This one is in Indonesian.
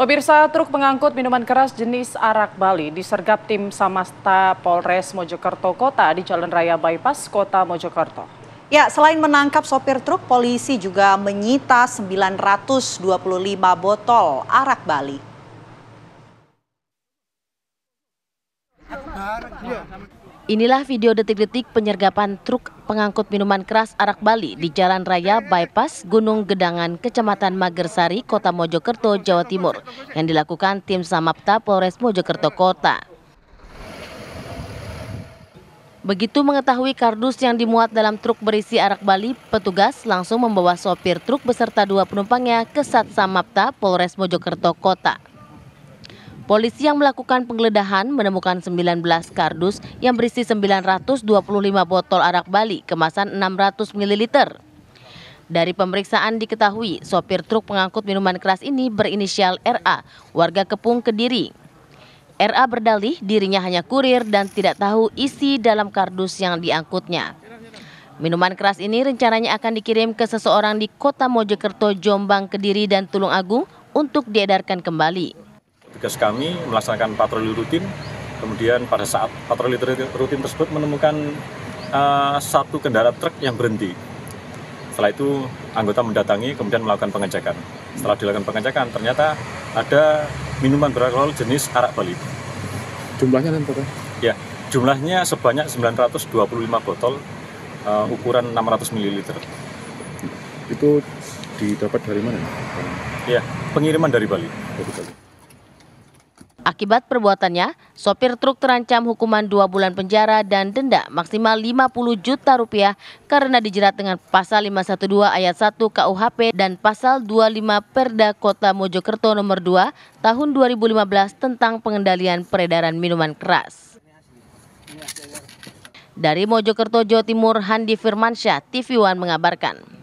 Pemirsa truk pengangkut minuman keras jenis arak Bali disergap tim Samasta Polres Mojokerto Kota di Jalan Raya Bypass Kota Mojokerto. Ya, selain menangkap sopir truk, polisi juga menyita 925 botol arak Bali. Inilah video detik-detik penyergapan truk pengangkut minuman keras arak Bali di Jalan Raya Bypass Gunung Gedangan, Kecamatan Magersari, Kota Mojokerto, Jawa Timur yang dilakukan tim Samapta Polres Mojokerto Kota. Begitu mengetahui kardus yang dimuat dalam truk berisi arak Bali, petugas langsung membawa sopir truk beserta dua penumpangnya ke Sat Samapta Polres Mojokerto Kota. Polisi yang melakukan penggeledahan menemukan 19 kardus yang berisi 925 botol arak Bali kemasan 600 ml. Dari pemeriksaan diketahui, sopir truk pengangkut minuman keras ini berinisial RA, warga Kepung Kediri. RA berdalih dirinya hanya kurir dan tidak tahu isi dalam kardus yang diangkutnya. Minuman keras ini rencananya akan dikirim ke seseorang di kota Mojokerto, Jombang, Kediri, dan Tulung Agung untuk diedarkan kembali tugas kami melaksanakan patroli rutin. Kemudian pada saat patroli rutin tersebut menemukan uh, satu kendaraan truk yang berhenti. Setelah itu anggota mendatangi kemudian melakukan pengecekan. Setelah dilakukan pengecekan ternyata ada minuman beralkohol jenis arak Bali. Jumlahnya nanti? Ya, jumlahnya sebanyak 925 botol uh, ukuran 600 ml. Itu didapat dari mana? Ya, pengiriman dari Bali. Dari Bali. Akibat perbuatannya, sopir truk terancam hukuman dua bulan penjara dan denda maksimal 50 juta rupiah karena dijerat dengan pasal 512 ayat 1 KUHP dan pasal 25 Perda Kota Mojokerto nomor 2 tahun 2015 tentang pengendalian peredaran minuman keras. Dari Mojokerto, Jawa Timur, Handi Firmansyah, TV One mengabarkan.